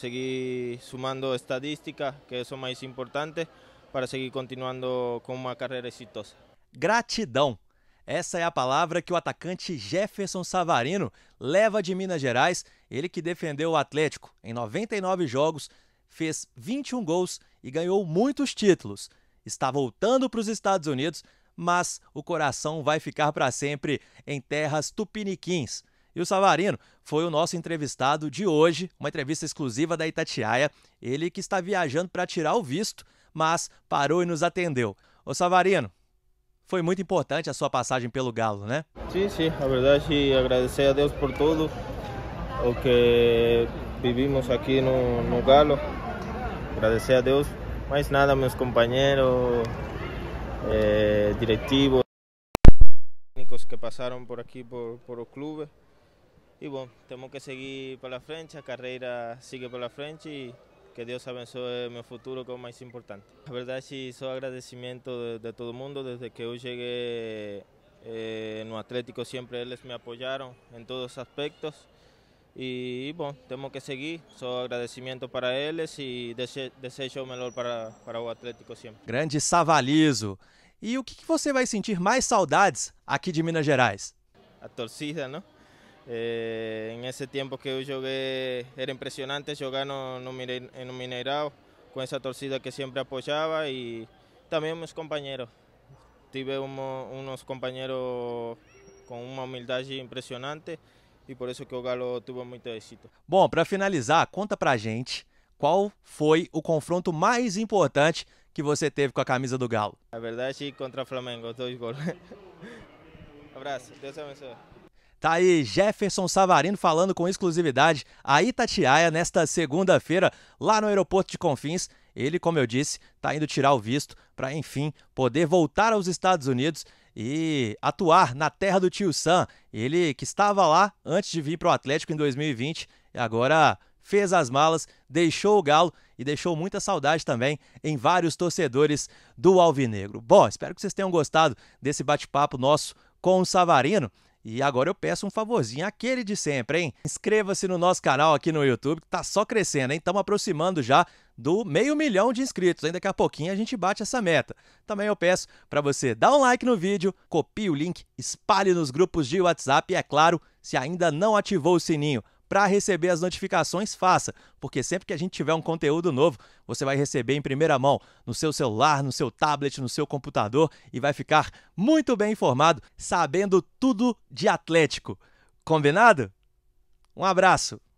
seguir sumando estadísticas, que eso es más importante, para seguir continuando con una carrera exitosa. Gratidão. Essa é a palavra que o atacante Jefferson Savarino leva de Minas Gerais, ele que defendeu o Atlético em 99 jogos, fez 21 gols e ganhou muitos títulos. Está voltando para os Estados Unidos, mas o coração vai ficar para sempre em terras tupiniquins. E o Savarino foi o nosso entrevistado de hoje, uma entrevista exclusiva da Itatiaia. Ele que está viajando para tirar o visto, mas parou e nos atendeu. Ô Savarino, foi muito importante a sua passagem pelo Galo, né? Sim, sim, a verdade, é agradecer a Deus por tudo o que vivimos aqui no, no Galo. Agradecer a Deus, mais nada, meus companheiros, eh, diretivos, técnicos que passaram por aqui por, por o clube. E bom, temos que seguir para frente, a carreira segue para frente e que Deus abençoe meu futuro como mais importante. A verdade é que agradecimiento de, de, todo mundo, desde que eu cheguei eh, Atlético sempre eles me apoiaram em todos os aspectos E bom, bueno, que seguir, só agradecimento para eles e desejo o melhor para, para o Atlético sempre. Grande Savalizo. E o que, que você vai sentir mais saudades aqui de Minas Gerais? A torcida, não? Eh, en ese tiempo que yo jugué era impresionante jugar no, no, en un Mineirao con esa torcida que siempre apoyaba y también mis compañeros. Tuve uno, unos compañeros com uma humildade impressionante e por isso que o Galo teve muito êxito. Bom, para finalizar, conta pra gente qual foi o confronto mais importante que você teve com a camisa do Galo. A verdade, contra o Flamengo, dois gols. Abraço, Deus abençoe. Tá aí Jefferson Savarino falando com exclusividade a Itatiaia nesta segunda-feira, lá no aeroporto de Confins. Ele, como eu disse, tá indo tirar o visto para, enfim, poder voltar aos Estados Unidos e atuar na terra do tio Sam. Ele que estava lá antes de vir para o Atlético em 2020 e agora fez as malas, deixou o Galo e deixou muita saudade também em vários torcedores do Alvinegro. Bom, espero que vocês tenham gostado desse bate-papo nosso com o Savarino. E agora eu peço um favorzinho, aquele de sempre, hein? Inscreva-se no nosso canal aqui no YouTube, que tá só crescendo, hein? Estamos aproximando já do meio milhão de inscritos. ainda Daqui a pouquinho a gente bate essa meta. Também eu peço para você dar um like no vídeo, copie o link, espalhe nos grupos de WhatsApp e, é claro, se ainda não ativou o sininho, para receber as notificações, faça, porque sempre que a gente tiver um conteúdo novo, você vai receber em primeira mão no seu celular, no seu tablet, no seu computador e vai ficar muito bem informado, sabendo tudo de Atlético. Combinado? Um abraço!